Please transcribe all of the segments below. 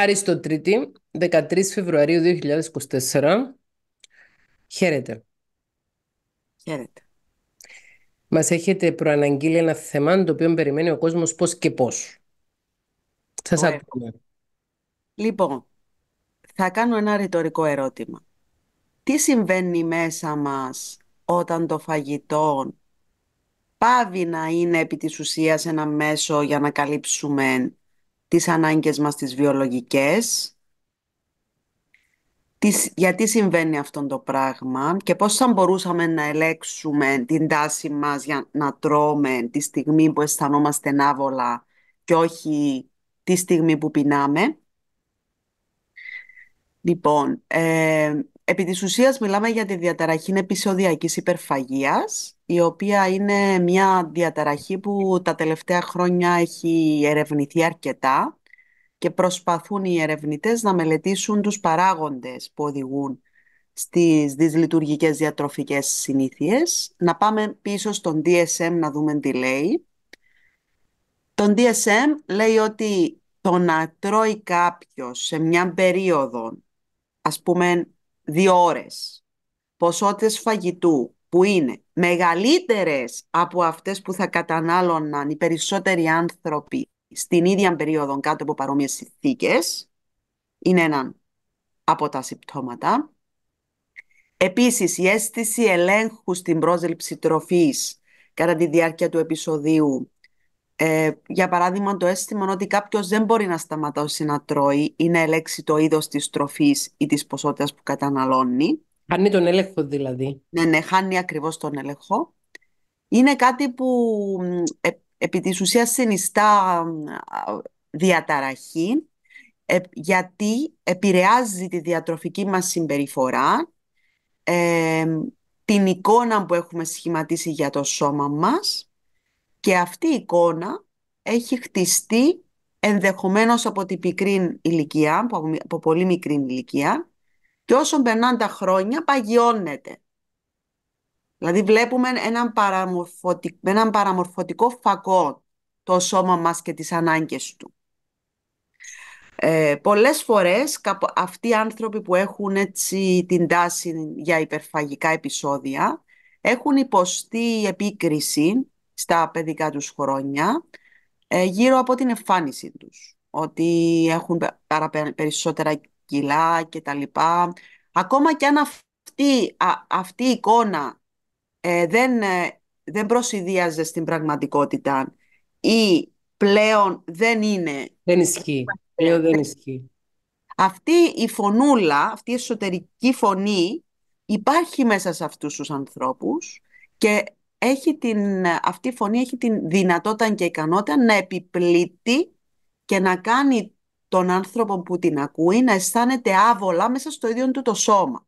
Άριστο Τρίτη, 13 Φεβρουαρίου 2024. Χαίρετε. Χαίρετε. Μας έχετε προαναγγείλει ένα θέμα το οποίο περιμένει ο κόσμος πώς και πώς. Σας Ωραία. ακούμε. Λοιπόν, θα κάνω ένα ρητορικό ερώτημα. Τι συμβαίνει μέσα μας όταν το φαγητό πάβει να είναι επί της ουσίας ένα μέσο για να καλύψουμε τις ανάγκες μας τις βιολογικές, τις, γιατί συμβαίνει αυτό το πράγμα και πώς θα μπορούσαμε να ελέξουμε την τάση μας για να τρώμε τη στιγμή που αισθανόμαστε άβολα και όχι τη στιγμή που πεινάμε. Λοιπόν, ε, επί της ουσίας μιλάμε για τη διαταραχή επεισοδιακής υπερφαγίας, η οποία είναι μια διαταραχή που τα τελευταία χρόνια έχει ερευνηθεί αρκετά και προσπαθούν οι ερευνητές να μελετήσουν τους παράγοντες που οδηγούν στις δυσλειτουργικές διατροφικές συνήθειες. Να πάμε πίσω στον DSM να δούμε τι λέει. Τον DSM λέει ότι το να τρώει κάποιος σε μια περίοδο, ας πούμε δύο ώρες ποσότητες φαγητού που είναι μεγαλύτερες από αυτές που θα κατανάλωναν οι περισσότεροι άνθρωποι στην ίδια περίοδο κάτω από παρόμοιες συνθήκες. είναι ένα από τα συμπτώματα. Επίσης, η αίσθηση ελέγχου στην πρόσληψη τροφής κατά τη διάρκεια του επεισοδίου ε, για παράδειγμα, το αίσθημα ότι κάποιος δεν μπορεί να σταματώσει να τρώει ή να ελέξει το είδος της τροφής ή της ποσότητας που καταναλώνει. Χάνει τον έλεγχο δηλαδή. Ναι, ναι, χάνει ακριβώς τον έλεγχο. Είναι κάτι που ε, επί της ουσίας συνιστά διαταραχή ε, γιατί επηρεάζει τη διατροφική μας συμπεριφορά, ε, την εικόνα που έχουμε σχηματίσει για το σώμα μας και αυτή η εικόνα έχει χτιστεί ενδεχομένως από την πικρή ηλικία, από πολύ μικρή ηλικία, και όσο περνάνε τα χρόνια παγιώνεται. Δηλαδή βλέπουμε έναν, έναν παραμορφωτικό φακό το σώμα μας και τις ανάγκες του. Ε, πολλές φορές αυτοί οι άνθρωποι που έχουν έτσι την τάση για υπερφαγικά επεισόδια έχουν υποστεί επίκριση στα παιδικά τους χρόνια ε, γύρω από την εμφάνιση τους. Ότι έχουν περισσότερα κιλά και τα λοιπά. Ακόμα και αν αυτή, αυτή η εικόνα ε, δεν, ε, δεν προσυδίαζε στην πραγματικότητα ή πλέον δεν είναι... Δεν ισχύει. Πλέον δεν ισχύει. Αυτή η φωνούλα, αυτή η εσωτερική φωνή υπάρχει μέσα σε αυτούς τους ανθρώπους και έχει την, ε, αυτή η φωνή έχει την δυνατότητα και ικανότητα να επιπλήττει και να κάνει τον άνθρωπο που την ακούει να αισθάνεται άβολα μέσα στο ίδιο του το σώμα.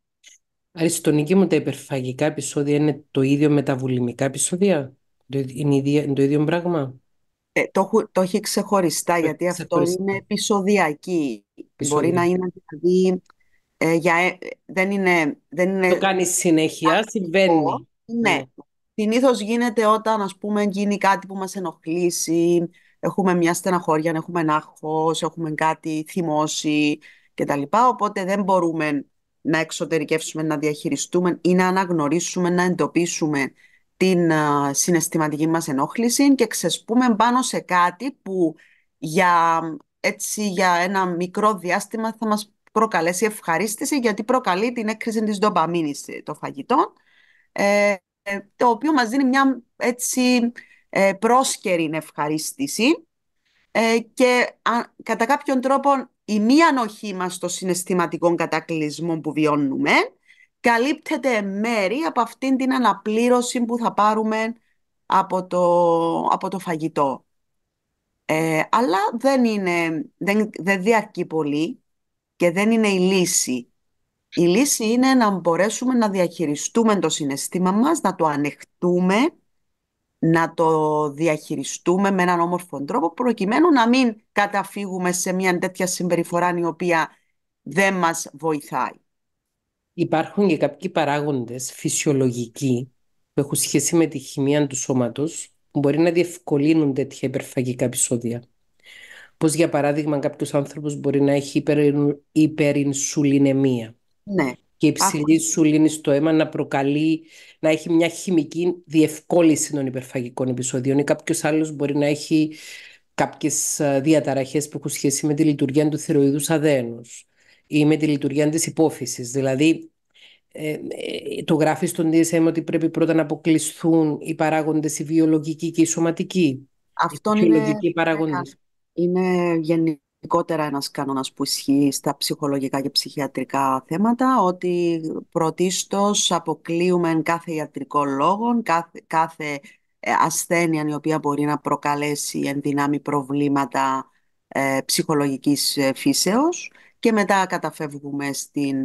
Αριστονική μου τα υπερφαγικά επεισόδια είναι το ίδιο με τα βουλημικά επεισόδια. Είναι το ίδιο πράγμα. Ε, το, το έχει ξεχωριστά ε, γιατί αυτό είναι επεισοδιακή. Μπορεί να είναι δηλαδή δεν είναι, Το κάνει συνέχεια, συμβαίνει. Ναι, ναι. Συνήθως γίνεται όταν, ας πούμε, γίνει κάτι που μας ενοχλήσει, έχουμε μια στεναχώρια, έχουμε ένα έχουμε κάτι θυμώσει κτλ. Οπότε δεν μπορούμε να εξωτερικεύσουμε, να διαχειριστούμε ή να αναγνωρίσουμε, να εντοπίσουμε την συναισθηματική μας ενόχληση και ξεσπούμε πάνω σε κάτι που για, έτσι, για ένα μικρό διάστημα θα μας προκαλέσει ευχαρίστηση γιατί προκαλεί την έκρηση της ντοπαμίνης ε, των φαγητών ε, το οποίο μας δίνει μια έτσι ε, πρόσκαιρη ευχαρίστηση ε, και κατά κάποιον τρόπο η μη ανοχή μας των συναισθηματικών κατακλυσμών που βιώνουμε καλύπτεται μέρη από αυτήν την αναπλήρωση που θα πάρουμε από το, από το φαγητό. Ε, αλλά δεν, είναι, δεν, δεν διαρκεί πολύ και δεν είναι η λύση. Η λύση είναι να μπορέσουμε να διαχειριστούμε το συναισθήμα μας, να το ανεχτούμε, να το διαχειριστούμε με έναν όμορφο τρόπο, προκειμένου να μην καταφύγουμε σε μια τέτοια συμπεριφορά η οποία δεν μας βοηθάει. Υπάρχουν και κάποιοι παράγοντες φυσιολογικοί που έχουν σχέση με τη χημεία του σώματος που μπορεί να διευκολύνουν τέτοια υπερφαγικά επεισόδια. Πως για παράδειγμα κάποιος άνθρωπος μπορεί να έχει υπερ, ναι. Και η υψηλή σουλήνη στο αίμα να προκαλεί, να έχει μια χημική διευκόλυνση των υπερφαγικών επεισοδίων ή κάποιος άλλος μπορεί να έχει κάποιες διαταραχές που έχουν σχέση με τη λειτουργία του θηροειδούς αδένους ή με τη λειτουργία της υπόφυσης. Δηλαδή, ε, ε, το γράφεις στον DSM ότι πρέπει πρώτα να αποκλειστούν οι παράγοντες οι βιολογικοί και οι σωματικοί. Αυτό είναι, είναι γενικό ειδικότερα ένας κανόνας που ισχύει στα ψυχολογικά και ψυχιατρικά θέματα, ότι πρωτίστως αποκλείουμε κάθε ιατρικό λόγο, κάθε, κάθε ε, ασθένεια η οποία μπορεί να προκαλέσει εν προβλήματα ε, ψυχολογικής ε, φύσεως και μετά καταφεύγουμε στην,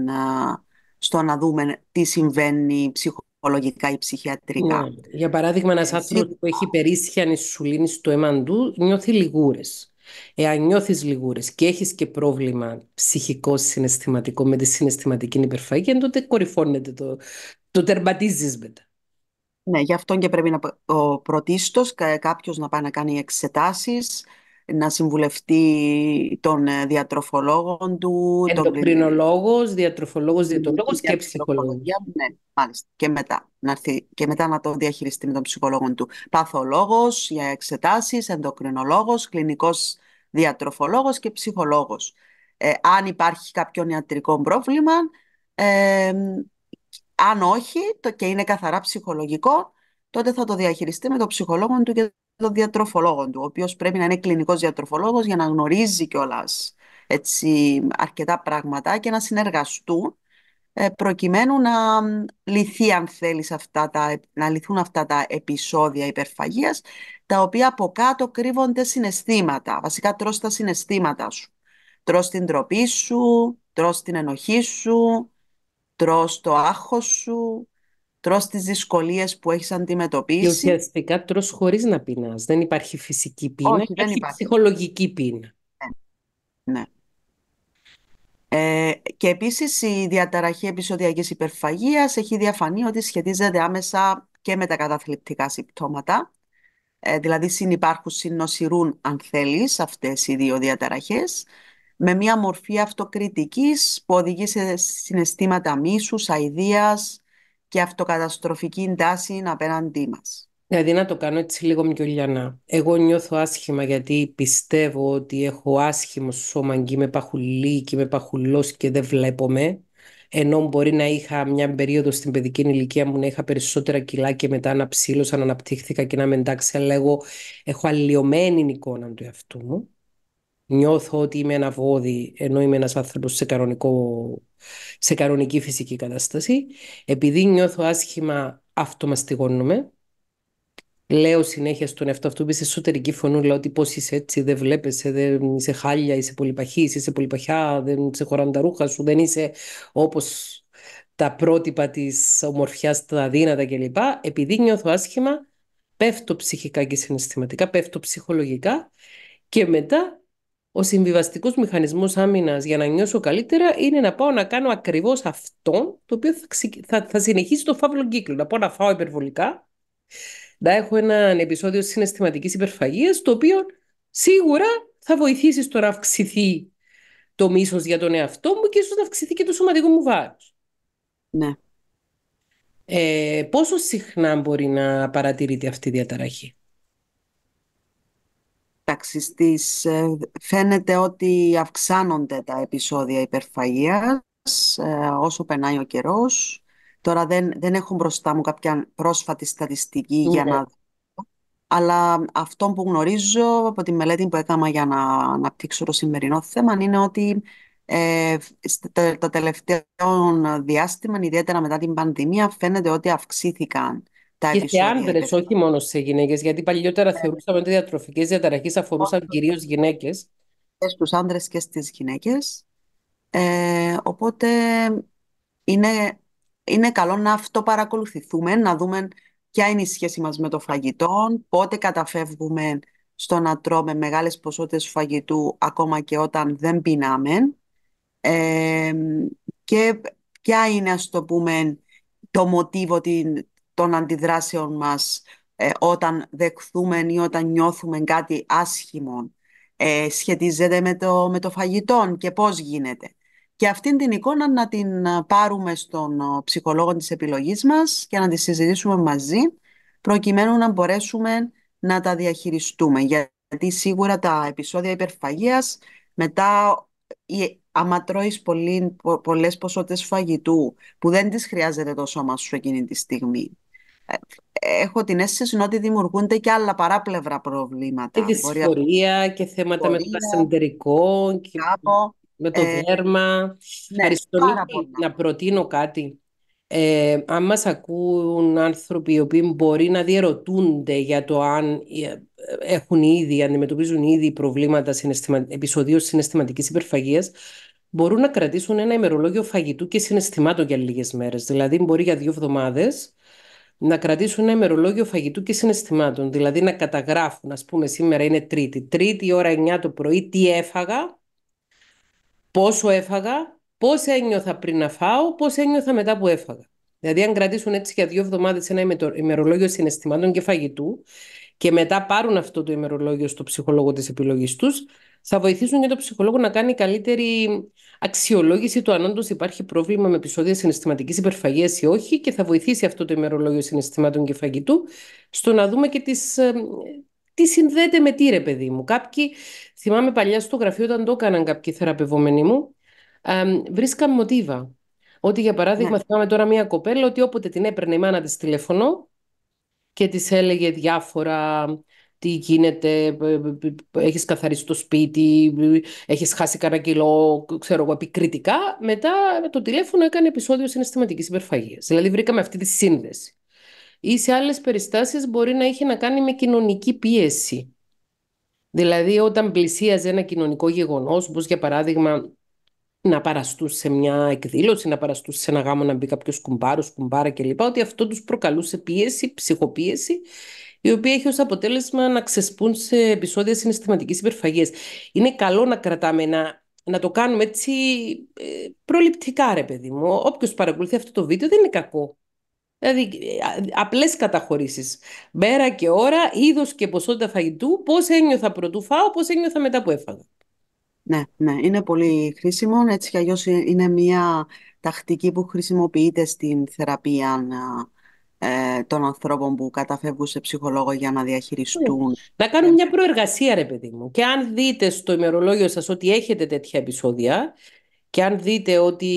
στο να δούμε τι συμβαίνει ψυχολογικά ή ψυχιατρικά. Ναι. Για παράδειγμα, ένας άνθρωπος που έχει περίσσια νησουλίνη στο αίμα νιώθει λιγούρες. Εάν νιώθεις λιγούρες και έχεις και πρόβλημα ψυχικό συναισθηματικό με τη συναισθηματική υπερφαγία, τότε κορυφώνεται, το, το τερματίζεις μετά. Ναι, γι' αυτό και πρέπει να ο, πρωτίστως κάποιος να πάει να κάνει εξετάσεις, να συμβουλευτεί τον ε, διατροφολόγο του. Εντοκρινολόγο, τον... διατροφολόγος, διατροφολόγος και ψυχολόγο. Ναι, μάλιστα. Και μετά, να έρθει, και μετά να το διαχειριστεί με τον ψυχολόγο του. Παθολόγος για εξετάσεις, εντοκρινολόγο, κλινικός διατροφολόγος και ψυχολόγος. Ε, αν υπάρχει κάποιο ιατρικό πρόβλημα, αν όχι το, και είναι καθαρά ψυχολογικό, τότε θα το διαχειριστεί με τον ψυχολόγο του και τον διατροφολόγο του, ο οποίος πρέπει να είναι κλινικός διατροφολόγος για να γνωρίζει κιόλας αρκετά πράγματα και να συνεργαστούν ε, προκειμένου να λυθεί, αν θέλεις, αυτά τα, να λυθούν αυτά τα επεισόδια υπερφαγίας, τα οποία από κάτω κρύβονται συναισθήματα. Βασικά τρως τα συναισθήματα σου. Τρως την τροπή σου, τρως την ενοχή σου, τρως το άγχος σου, τρως τις δυσκολίες που έχεις αντιμετωπίσει. Και ουσιαστικά τρως χωρίς να πεινάς. Δεν υπάρχει φυσική πείνα, Όχι, δεν υπάρχει ψυχολογική πείνα. Ναι. ναι. Ε, και επίσης η διαταραχή επεισοδιακής υπερφαγίας έχει διαφανεί ότι σχετίζεται άμεσα και με τα καταθλιπτικά συμπτώματα. Ε, δηλαδή συνυπάρχουν, συνοσυρούν αν θέλεις αυτές οι δύο διαταραχές με μια μορφή αυτοκριτικής που οδηγεί σε συναισθήματα μίσους, αηδίας, και αυτοκαταστροφική τάση απέναντί μας. Δηλαδή να το κάνω έτσι λίγο πιο Εγώ νιώθω άσχημα γιατί πιστεύω ότι έχω άσχημο σώμα και είμαι παχουλή και είμαι παχουλός και δεν με, Ενώ μπορεί να είχα μια περίοδο στην παιδική ηλικία μου να είχα περισσότερα κιλά και μετά να ψήλωσα, να αναπτύχθηκα και να με εντάξει, αλλά εγώ έχω αλλοιωμένη εικόνα του εαυτού μου. Νιώθω ότι είμαι ένα βόδι, ενώ είμαι ένας άνθρωπος σε κανονικό σε κανονική φυσική κατάσταση. Επειδή νιώθω άσχημα, αυτομαστιγώνουμε, Λέω συνέχεια στον εαυτό αυτού, σε εσωτερική φωνούλα λέω ότι πώς είσαι έτσι, δεν βλέπεσαι, δεν είσαι χάλια, είσαι πολυπαχής, είσαι πολυπαχιά, δεν σε χωράνε τα ρούχα σου, δεν είσαι όπως τα πρότυπα της ομορφιάς, τα αδύνατα κλπ. Επειδή νιώθω άσχημα, πέφτω ψυχικά και συναισθηματικά, πέφτω ψυχολογικά και μετά ο συμβιβαστικός μηχανισμός άμυνας για να νιώσω καλύτερα είναι να πάω να κάνω ακριβώς αυτό το οποίο θα, θα, συνεχίσει το φαύλο κύκλο. Να πάω να φάω υπερβολικά, να έχω ένα επεισόδιο συναισθηματικής υπερφαγίας, το οποίο σίγουρα θα βοηθήσει στο να αυξηθεί το μίσος για τον εαυτό μου και ίσως να αυξηθεί και το σωματικό μου βάρος. Ναι. Ε, πόσο συχνά μπορεί να παρατηρείται αυτή η διαταραχή πράξεις ε, φαίνεται ότι αυξάνονται τα επεισόδια υπερφαγίας ε, όσο περνάει ο καιρός. Τώρα δεν, δεν έχω μπροστά μου κάποια πρόσφατη στατιστική για ναι. να δω. Αλλά αυτό που γνωρίζω από τη μελέτη που έκανα για να αναπτύξω το σημερινό θέμα είναι ότι ε, τα τελευταία διάστημα, ιδιαίτερα μετά την πανδημία, φαίνεται ότι αυξήθηκαν και σε άντρε, όχι μόνο σε γυναίκες, γιατί παλιότερα θεωρούσαμε ότι οι διατροφικές διαταραχές αφορούσαν κυρίως γυναίκες. Και στους άντρες και στις γυναίκες. Ε, οπότε είναι, είναι καλό να αυτό παρακολουθηθούμε, να δούμε ποια είναι η σχέση μας με το φαγητό, πότε καταφεύγουμε στο να τρώμε μεγάλες ποσότητες φαγητού ακόμα και όταν δεν πεινάμε ε, και ποια είναι ας το πούμε το μοτίβο, την, των αντιδράσεων μας ε, όταν δεχθούμε ή όταν νιώθουμε κάτι άσχημο ε, σχετίζεται με το, με το φαγητό και πώς γίνεται. Και αυτή την εικόνα να την ε, πάρουμε στον ψυχολόγο της επιλογής μας και να τη συζητήσουμε μαζί προκειμένου να μπορέσουμε να τα διαχειριστούμε. Γιατί σίγουρα τα επεισόδια υπερφαγίας μετά η, άμα τρώεις πολλές ποσότητες φαγητού που δεν τις χρειάζεται το σώμα σου εκείνη τη στιγμή ε, έχω την αίσθηση ότι δημιουργούνται και άλλα παράπλευρα προβλήματα. Και δυσφορία και θέματα με το ασθεντερικό και με το ε, δέρμα. Ναι, να προτείνω κάτι. Ε, αν μας ακούν άνθρωποι οι οποίοι μπορεί να διερωτούνται για το αν ε, έχουν ήδη, αντιμετωπίζουν ήδη προβλήματα συναισθημα... επεισοδίως συναισθηματικής υπερφαγίας, μπορούν να κρατήσουν ένα ημερολόγιο φαγητού και συναισθημάτων για λίγες μέρες. Δηλαδή μπορεί για δύο εβδομάδες να κρατήσουν ένα ημερολόγιο φαγητού και συναισθημάτων. Δηλαδή να καταγράφουν, ας πούμε σήμερα είναι τρίτη, τρίτη ώρα 9 το πρωί τι έφαγα, πόσο έφαγα, πώς ένιωθα πριν να φάω, πώς ένιωθα μετά που έφαγα. Δηλαδή αν κρατήσουν έτσι για δύο εβδομάδες ένα ημερολόγιο συναισθημάτων και φαγητού, και μετά πάρουν αυτό το ημερολόγιο στο ψυχολόγο της επιλογής τους, θα βοηθήσουν και το ψυχολόγο να κάνει καλύτερη αξιολόγηση του αν όντως υπάρχει πρόβλημα με επεισόδια συναισθηματικής υπερφαγίας ή όχι, και θα βοηθήσει αυτό το ημερολόγιο συναισθημάτων και φαγητού στο να δούμε και ε, τι συνδέεται με τι, ρε παιδί μου. Κάποιοι, θυμάμαι παλιά στο γραφείο, όταν το έκαναν κάποιοι θεραπευόμενοι μου, ε, βρίσκαν μοτίβα. Ότι για παράδειγμα, ναι. θυμάμαι τώρα μία κοπέλα ότι όποτε την έπαιρνε η μάνα της τηλέφωνο, και της έλεγε διάφορα τι γίνεται, έχεις καθαρίσει το σπίτι, έχεις χάσει κανένα κιλό, ξέρω εγώ, επικριτικά. Μετά το τηλέφωνο έκανε επεισόδιο συναισθηματικής υπερφαγίας. Δηλαδή βρήκαμε αυτή τη σύνδεση. Ή σε άλλες περιστάσεις μπορεί να είχε να κάνει με κοινωνική πίεση. Δηλαδή όταν πλησίαζε ένα κοινωνικό γεγονός, όπως για παράδειγμα να παραστούν σε μια εκδήλωση, να παραστούν σε ένα γάμο να μπει κάποιος κουμπάρος, κουμπάρα κλπ. Ότι αυτό τους προκαλούσε πίεση, ψυχοπίεση, η οποία έχει ως αποτέλεσμα να ξεσπούν σε επεισόδια συναισθηματικής υπερφαγίας. Είναι καλό να κρατάμε να, να το κάνουμε έτσι ε, προληπτικά, ρε παιδί μου. Όποιος παρακολουθεί αυτό το βίντεο δεν είναι κακό. Δηλαδή, απλές καταχωρήσεις. Μέρα και ώρα, είδος και ποσότητα φαγητού, πώς ένιωθα πρωτού φάω, πώς ένιωθα μετά που έφαγα. Ναι, ναι, είναι πολύ χρήσιμο. Έτσι κι αλλιώς ε, είναι μια τακτική που χρησιμοποιείται στην θεραπεία ε, των ανθρώπων που καταφεύγουν σε ψυχολόγο για να ναι. διαχειριστούν. Να κάνουν μια προεργασία, ρε παιδί μου. Και αν δείτε στο ημερολόγιο σας ότι έχετε τέτοια επεισόδια και αν δείτε ότι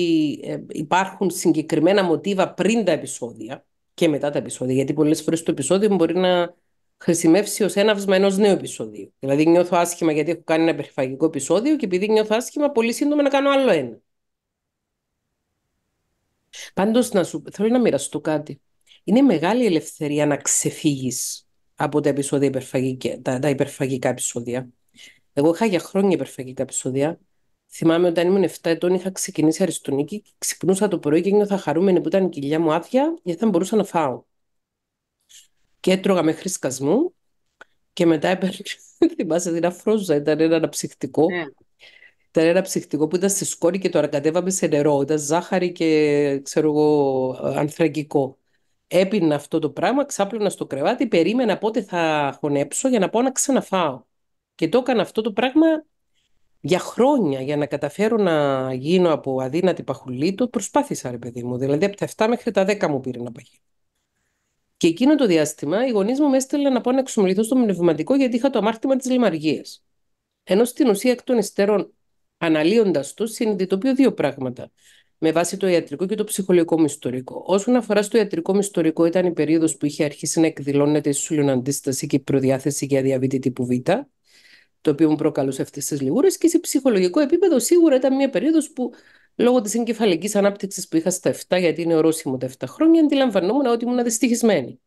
ε, υπάρχουν συγκεκριμένα μοτίβα πριν τα επεισόδια και μετά τα επεισόδια, γιατί πολλές φορές το επεισόδιο μπορεί να χρησιμεύσει ως έναυσμα ενός νέου επεισοδίου. Δηλαδή, νιώθω άσχημα γιατί έχω κάνει ένα περιφαγικό επεισόδιο και επειδή νιώθω άσχημα, πολύ σύντομα να κάνω άλλο ένα. Πάντως, να σου θέλω να μοιραστώ κάτι. Είναι μεγάλη ελευθερία να ξεφύγεις από τα, επεισόδια υπερφαγικά, τα, τα υπερφαγικά επεισόδια. Εγώ είχα για χρόνια υπερφαγικά επεισόδια. Θυμάμαι όταν ήμουν 7 ετών είχα ξεκινήσει αριστονίκη και ξυπνούσα το πρωί και νιώθα χαρούμενη που ήταν η κοιλιά μου άδεια γιατί δεν μπορούσα να φάω και έτρωγα μέχρι σκασμού και μετά έπαιρνε, θυμάσαι, την αφρόζουσα, ήταν ένα αναψυχτικό. Ναι. Ήταν ένα ψυχτικό που ήταν στη σκόνη και το ανακατεύαμε σε νερό. Ήταν ζάχαρη και ξέρω εγώ, ανθρακικό. Έπινα αυτό το πράγμα, ξάπλωνα στο κρεβάτι, περίμενα πότε θα χωνέψω για να πάω να ξαναφάω. Και το έκανα αυτό το πράγμα για χρόνια, για να καταφέρω να γίνω από αδύνατη παχουλή. Το προσπάθησα, ρε παιδί μου. Δηλαδή, από τα 7 μέχρι τα 10 μου πήρε να παχύνω. Και εκείνο το διάστημα οι γονείς μου με έστελναν να πάω να εξομοληθώ στο πνευματικό γιατί είχα το αμάρτημα της λιμαργίας. Ενώ στην ουσία εκ των υστέρων, αναλύοντας το, συνειδητοποιώ δύο πράγματα με βάση το ιατρικό και το ψυχολογικό μου ιστορικό. Όσον αφορά στο ιατρικό μου ιστορικό, ήταν η περίοδος που είχε αρχίσει να εκδηλώνεται η σούλιον αντίσταση και η προδιάθεση για διαβήτη τύπου Β, το οποίο μου προκαλούσε αυτές τις λιγούρες. Και σε ψυχολογικό επίπεδο, σίγουρα ήταν μια περίοδος που λόγω της εγκεφαλικής ανάπτυξης που είχα στα 7, γιατί είναι ορόσημο τα 7 χρόνια, αντιλαμβανόμουν ότι ήμουν δυστυχισμένη.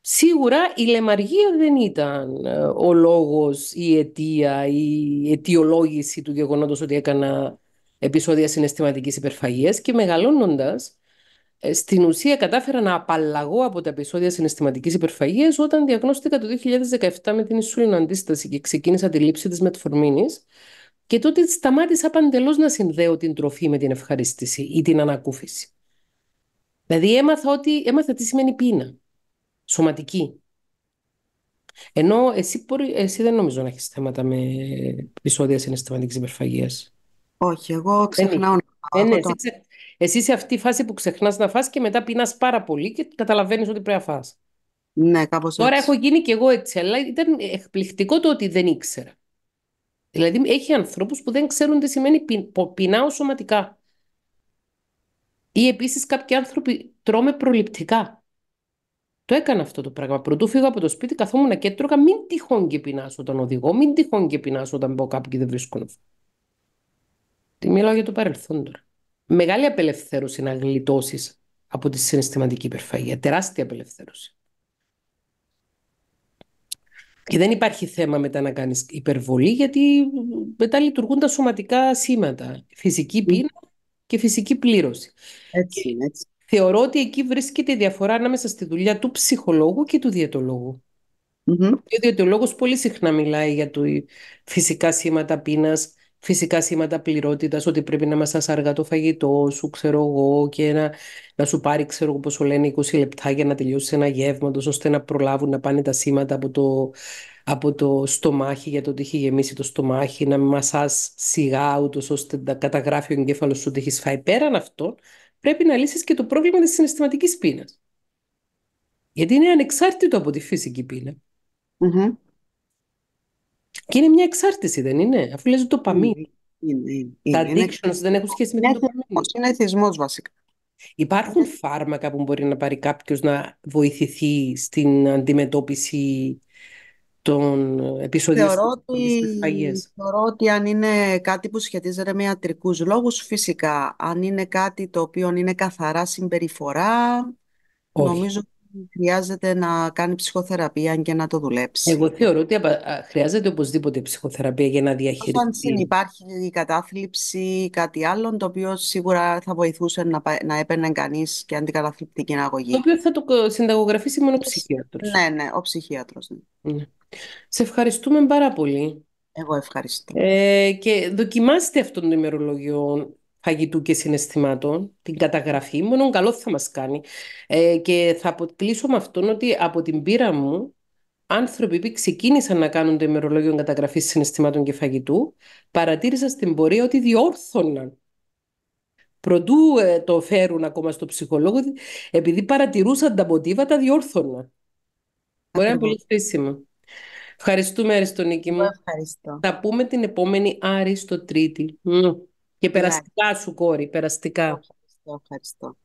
Σίγουρα η λεμαργία δεν ήταν ε, ο λόγος, η αιτία, η αιτιολόγηση του γεγονότος ότι έκανα επεισόδια συναισθηματικής υπερφαγίας και μεγαλώνοντας, ε, στην ουσία κατάφερα να απαλλαγώ από τα επεισόδια συναισθηματικής υπερφαγίας όταν διαγνώστηκα το 2017 με την ισούλινο αντίσταση και ξεκίνησα τη λήψη της μετφορμίνης και τότε σταμάτησα παντελώς να συνδέω την τροφή με την ευχαρίστηση ή την ανακούφιση. Δηλαδή έμαθα, ότι, έμαθα τι σημαίνει πείνα. Σωματική. Ενώ εσύ, εσύ δεν νομίζω να έχεις θέματα με επεισόδια συναισθηματικής υπερφαγίας. Όχι, εγώ ξεχνάω να ε, ναι, εσύ, εσύ είσαι αυτή τη φάση που ξεχνάς να φας και μετά πεινά πάρα πολύ και καταλαβαίνεις ότι πρέπει να φας. Ναι, κάπως Τώρα έχω γίνει κι εγώ έτσι, αλλά ήταν εκπληκτικό το ότι δεν ήξερα. Δηλαδή έχει ανθρώπους που δεν ξέρουν τι σημαίνει πεινάω σωματικά. Ή επίσης κάποιοι άνθρωποι τρώμε προληπτικά. Το έκανα αυτό το πράγμα. Πρωτού φύγω από το σπίτι, καθόμουν και έτρωγα. Μην τυχόν και πεινάσω όταν οδηγώ, μην τυχόν και πεινάσω όταν μπω κάπου και δεν βρίσκω. Τι μιλάω για το παρελθόν τώρα. Μεγάλη απελευθέρωση να γλιτώσεις από τη συναισθηματική υπερφαγία. Τεράστια απελευθέρωση. Και δεν υπάρχει θέμα μετά να κάνεις υπερβολή, γιατί μετά λειτουργούν τα σωματικά σήματα. Φυσική πείνα και φυσική πλήρωση. Έτσι, έτσι. Θεωρώ ότι εκεί βρίσκεται η διαφορά ανάμεσα στη δουλειά του ψυχολόγου και του διαιτολόγου. Ο διαιτολόγος πολύ συχνά μιλάει για το ε, φυσικά σήματα πείνας, φυσικά σήματα πληρότητας, ότι πρέπει να μας αργά το φαγητό σου, ξέρω εγώ, και να, να σου πάρει, ξέρω εγώ, πόσο λένε, 20 λεπτά για να τελειώσει ένα γεύμα, ώστε να προλάβουν να πάνε τα σήματα από το, από το στομάχι, για το ότι έχει γεμίσει το στομάχι, να μασάς σιγά, ούτως ώστε να καταγράφει ο εγκέφαλος σου ότι έχεις φάει. Πέραν αυτό, πρέπει να λύσεις και το πρόβλημα της συναισθηματικής πείνας. Γιατί είναι ανεξάρτητο από τη φυσική πείνα. Και είναι μια εξάρτηση, δεν είναι, αφού το το Είναι, είναι, είναι, Τα δεν έχουν σχέση με την ντοπαμίνη. Είναι εθισμός βασικά. Υπάρχουν ε. φάρμακα που μπορεί να πάρει κάποιος να βοηθηθεί στην αντιμετώπιση των επεισοδίων θεωρώ ότι, θεωρώ ότι αν είναι κάτι που σχετίζεται με ιατρικούς λόγους, φυσικά. Αν είναι κάτι το οποίο είναι καθαρά συμπεριφορά, νομίζω χρειάζεται να κάνει ψυχοθεραπεία και να το δουλέψει. Εγώ θεωρώ ότι χρειάζεται οπωσδήποτε ψυχοθεραπεία για να διαχειριστεί. Όταν υπάρχει η κατάθλιψη κάτι άλλο, το οποίο σίγουρα θα βοηθούσε να, να έπαιρνε κανείς και αντικαταθλιπτική αγωγή. Το οποίο θα το συνταγογραφήσει μόνο ο ψυχίατρος. Ναι, ναι, ο ψυχίατρος. Ναι. Ναι. Σε ευχαριστούμε πάρα πολύ. Εγώ ευχαριστώ. Ε, και δοκιμάστε αυτόν τον ημερολόγιο φαγητού και συναισθημάτων, την καταγραφή, μόνο καλό θα μας κάνει. Ε, και θα αποκλείσω με αυτόν ότι από την πείρα μου, άνθρωποι που ξεκίνησαν να κάνουν το ημερολόγιο καταγραφής συναισθημάτων και φαγητού, παρατήρησα στην πορεία ότι διόρθωναν. Προτού ε, το φέρουν ακόμα στο ψυχολόγο, επειδή παρατηρούσαν τα μοτίβα, τα διόρθωναν. Μπορεί να είναι πολύ χρήσιμο. Ευχαριστούμε, Αριστονίκη μου. Ευχαριστώ. Θα πούμε την επόμενη Άριστο Τρίτη. Και ναι. περαστικά σου κόρη, περαστικά. Ευχαριστώ, ευχαριστώ.